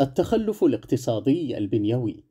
التخلف الاقتصادي البنيوي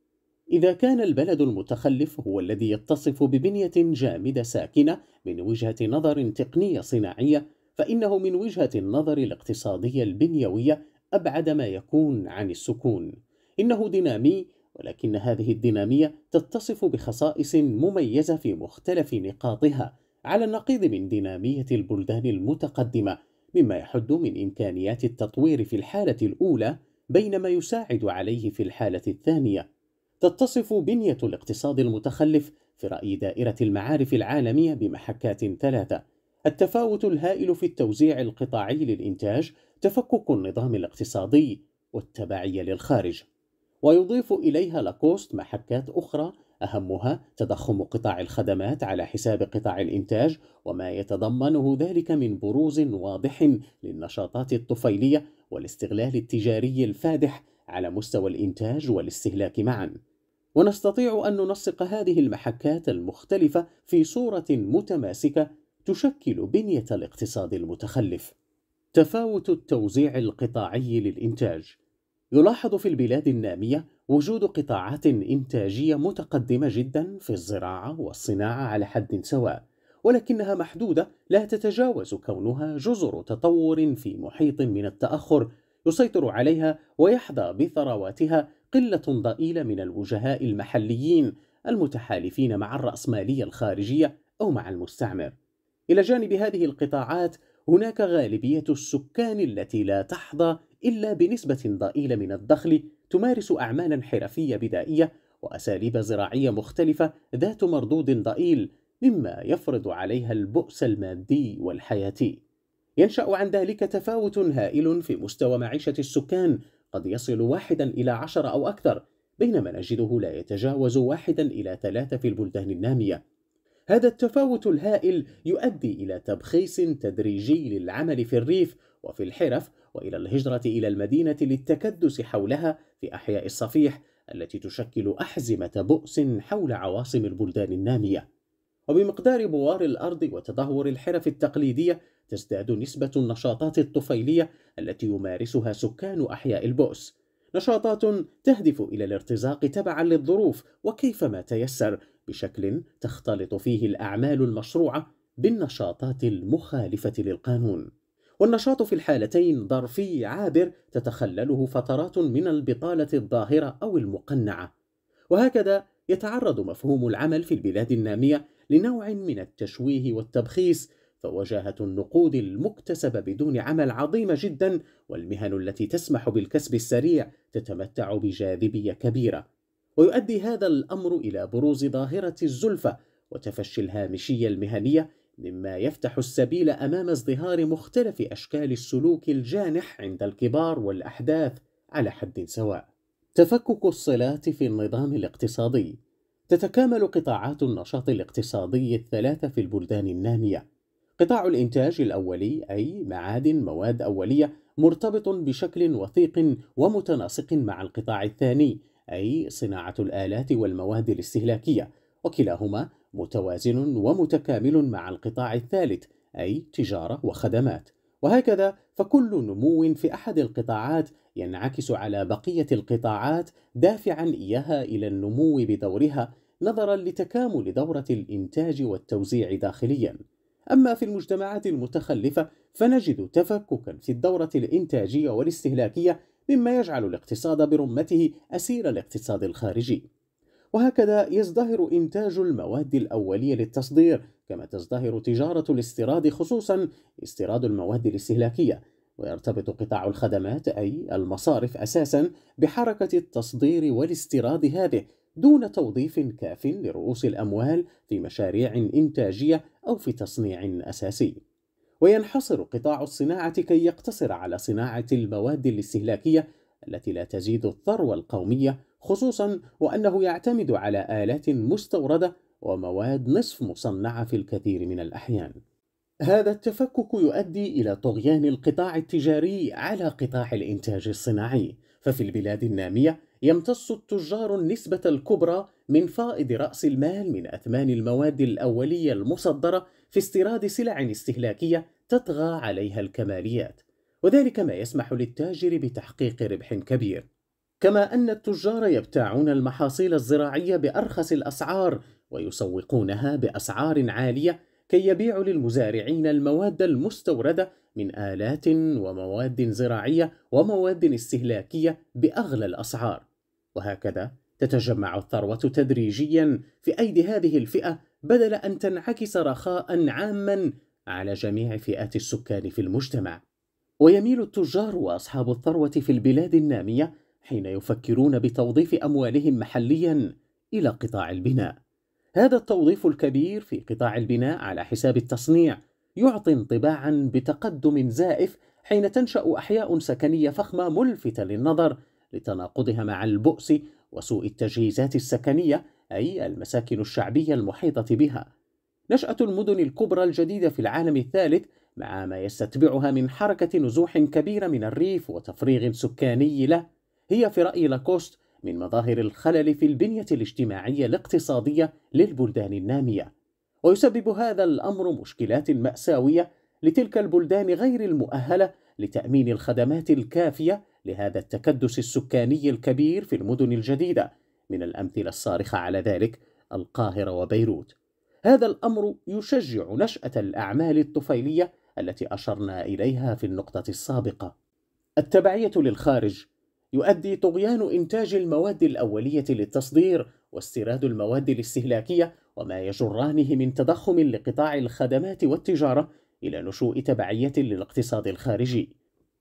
إذا كان البلد المتخلف هو الذي يتصف ببنية جامدة ساكنة من وجهة نظر تقنية صناعية فإنه من وجهة النظر الاقتصادية البنيوية أبعد ما يكون عن السكون إنه دينامي ولكن هذه الدينامية تتصف بخصائص مميزة في مختلف نقاطها على النقيض من دينامية البلدان المتقدمة مما يحد من إمكانيات التطوير في الحالة الأولى بينما يساعد عليه في الحالة الثانية تتصف بنية الاقتصاد المتخلف في رأي دائرة المعارف العالمية بمحكات ثلاثة التفاوت الهائل في التوزيع القطاعي للإنتاج تفكك النظام الاقتصادي والتبعية للخارج ويضيف إليها لاكوست محكات أخرى أهمها تضخم قطاع الخدمات على حساب قطاع الإنتاج وما يتضمنه ذلك من بروز واضح للنشاطات الطفيلية والاستغلال التجاري الفادح على مستوى الإنتاج والاستهلاك معاً. ونستطيع أن ننسق هذه المحكات المختلفة في صورة متماسكة تشكل بنية الاقتصاد المتخلف. تفاوت التوزيع القطاعي للإنتاج يلاحظ في البلاد النامية وجود قطاعات إنتاجية متقدمة جدا في الزراعة والصناعة على حد سواء، ولكنها محدودة لا تتجاوز كونها جزر تطور في محيط من التأخر يسيطر عليها ويحظى بثرواتها قلة ضئيلة من الوجهاء المحليين المتحالفين مع الرأسمالية الخارجية أو مع المستعمر. إلى جانب هذه القطاعات هناك غالبية السكان التي لا تحظى إلا بنسبة ضئيلة من الدخل تمارس أعمالا حرفية بدائية وأساليب زراعية مختلفة ذات مردود ضئيل مما يفرض عليها البؤس المادي والحياتي. ينشأ عن ذلك تفاوت هائل في مستوى معيشة السكان قد يصل واحدا إلى عشر أو أكثر بينما نجده لا يتجاوز واحدا إلى ثلاثة في البلدان النامية هذا التفاوت الهائل يؤدي إلى تبخيص تدريجي للعمل في الريف وفي الحرف وإلى الهجرة إلى المدينة للتكدس حولها في أحياء الصفيح التي تشكل أحزمة بؤس حول عواصم البلدان النامية وبمقدار بوار الأرض وتدهور الحرف التقليدية تزداد نسبة النشاطات الطفيلية التي يمارسها سكان أحياء البؤس نشاطات تهدف إلى الارتزاق تبعا للظروف وكيفما تيسر بشكل تختلط فيه الأعمال المشروعة بالنشاطات المخالفة للقانون والنشاط في الحالتين ظرفي عابر تتخلله فترات من البطالة الظاهرة أو المقنعة وهكذا يتعرض مفهوم العمل في البلاد النامية لنوع من التشويه والتبخيس فوجاهة النقود المكتسبة بدون عمل عظيمة جدا والمهن التي تسمح بالكسب السريع تتمتع بجاذبية كبيرة ويؤدي هذا الأمر إلى بروز ظاهرة الزلفة وتفشي الهامشية المهنية مما يفتح السبيل أمام ازدهار مختلف أشكال السلوك الجانح عند الكبار والأحداث على حد سواء. تفكك الصلات في النظام الاقتصادي تتكامل قطاعات النشاط الاقتصادي الثلاثة في البلدان النامية. قطاع الإنتاج الأولي أي معادن مواد أولية مرتبط بشكل وثيق ومتناسق مع القطاع الثاني أي صناعة الآلات والمواد الاستهلاكية وكلاهما متوازن ومتكامل مع القطاع الثالث أي تجارة وخدمات وهكذا فكل نمو في أحد القطاعات ينعكس على بقية القطاعات دافعا إياها إلى النمو بدورها نظرا لتكامل دورة الإنتاج والتوزيع داخليا أما في المجتمعات المتخلفة فنجد تفككا في الدورة الإنتاجية والاستهلاكية مما يجعل الاقتصاد برمته أسير الاقتصاد الخارجي وهكذا يزدهر إنتاج المواد الأولية للتصدير كما تزدهر تجارة الاستيراد خصوصا استيراد المواد الاستهلاكية ويرتبط قطاع الخدمات أي المصارف أساسا بحركة التصدير والاستيراد هذه دون توظيف كاف لرؤوس الأموال في مشاريع إنتاجية أو في تصنيع أساسي وينحصر قطاع الصناعة كي يقتصر على صناعة المواد الاستهلاكية التي لا تزيد الثروة القومية خصوصا وأنه يعتمد على آلات مستوردة ومواد نصف مصنعة في الكثير من الأحيان. هذا التفكك يؤدي إلى طغيان القطاع التجاري على قطاع الإنتاج الصناعي، ففي البلاد النامية يمتص التجار النسبة الكبرى من فائض رأس المال من أثمان المواد الأولية المصدرة في استيراد سلع استهلاكية تطغى عليها الكماليات، وذلك ما يسمح للتاجر بتحقيق ربح كبير. كما أن التجار يبتاعون المحاصيل الزراعية بأرخص الأسعار ويسوقونها بأسعار عالية كي يبيعوا للمزارعين المواد المستوردة من آلات ومواد زراعية ومواد استهلاكية بأغلى الأسعار، وهكذا تتجمع الثروة تدريجيا في أيدي هذه الفئة بدل أن تنعكس رخاء عاما على جميع فئات السكان في المجتمع ويميل التجار وأصحاب الثروة في البلاد النامية حين يفكرون بتوظيف أموالهم محليا إلى قطاع البناء هذا التوظيف الكبير في قطاع البناء على حساب التصنيع يعطي انطباعا بتقدم زائف حين تنشأ أحياء سكنية فخمة ملفتة للنظر لتناقضها مع البؤس وسوء التجهيزات السكنية أي المساكن الشعبية المحيطة بها نشأة المدن الكبرى الجديدة في العالم الثالث مع ما يستتبعها من حركة نزوح كبيرة من الريف وتفريغ سكاني له هي في رأي لاكوست من مظاهر الخلل في البنية الاجتماعية الاقتصادية للبلدان النامية ويسبب هذا الأمر مشكلات مأساوية لتلك البلدان غير المؤهلة لتأمين الخدمات الكافية لهذا التكدس السكاني الكبير في المدن الجديدة من الأمثلة الصارخة على ذلك القاهرة وبيروت هذا الأمر يشجع نشأة الأعمال الطفيلية التي أشرنا إليها في النقطة السابقة التبعية للخارج يؤدي طغيان إنتاج المواد الأولية للتصدير واستيراد المواد الاستهلاكية وما يجرانه من تضخم لقطاع الخدمات والتجارة إلى نشوء تبعية للاقتصاد الخارجي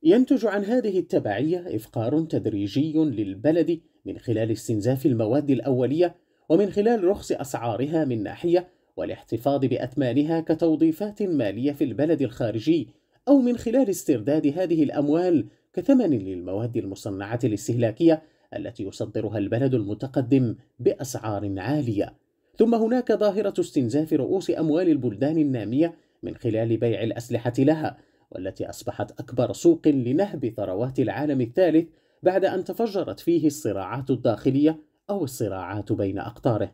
ينتج عن هذه التبعية إفقار تدريجي للبلد من خلال استنزاف المواد الأولية ومن خلال رخص أسعارها من ناحية والاحتفاظ بأثمانها كتوظيفات مالية في البلد الخارجي أو من خلال استرداد هذه الأموال كثمن للمواد المصنعة الاستهلاكية التي يصدرها البلد المتقدم بأسعار عالية. ثم هناك ظاهرة استنزاف رؤوس أموال البلدان النامية من خلال بيع الأسلحة لها، والتي أصبحت أكبر سوق لنهب ثروات العالم الثالث بعد أن تفجرت فيه الصراعات الداخلية أو الصراعات بين أقطاره.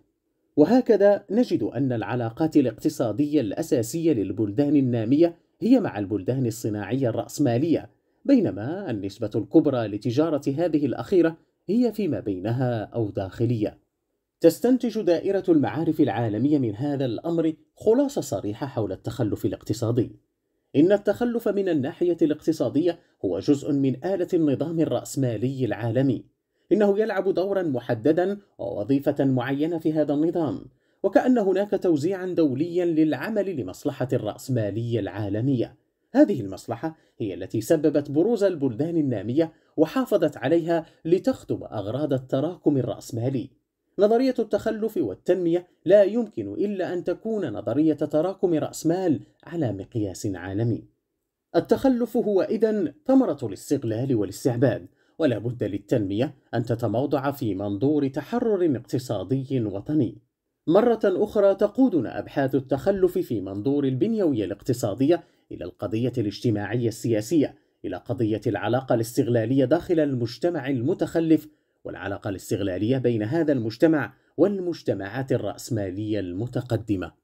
وهكذا نجد أن العلاقات الاقتصادية الأساسية للبلدان النامية هي مع البلدان الصناعية الرأسمالية، بينما النسبة الكبرى لتجارة هذه الأخيرة هي فيما بينها أو داخلية. تستنتج دائرة المعارف العالمية من هذا الأمر خلاصة صريحة حول التخلف الاقتصادي، إن التخلف من الناحية الاقتصادية هو جزء من آلة النظام الرأسمالي العالمي إنه يلعب دورا محددا ووظيفة معينة في هذا النظام وكأن هناك توزيعا دوليا للعمل لمصلحة الرأسمالية العالمية هذه المصلحة هي التي سببت بروز البلدان النامية وحافظت عليها لتخدم أغراض التراكم الرأسمالي نظرية التخلف والتنمية لا يمكن إلا أن تكون نظرية تراكم رأس مال على مقياس عالمي. التخلف هو إذا ثمرة الاستغلال والاستعباد، ولا بد للتنمية أن تتموضع في منظور تحرر اقتصادي وطني. مرة أخرى تقودنا أبحاث التخلف في منظور البنيوية الاقتصادية إلى القضية الاجتماعية السياسية، إلى قضية العلاقة الاستغلالية داخل المجتمع المتخلف والعلاقة الاستغلالية بين هذا المجتمع والمجتمعات الرأسمالية المتقدمة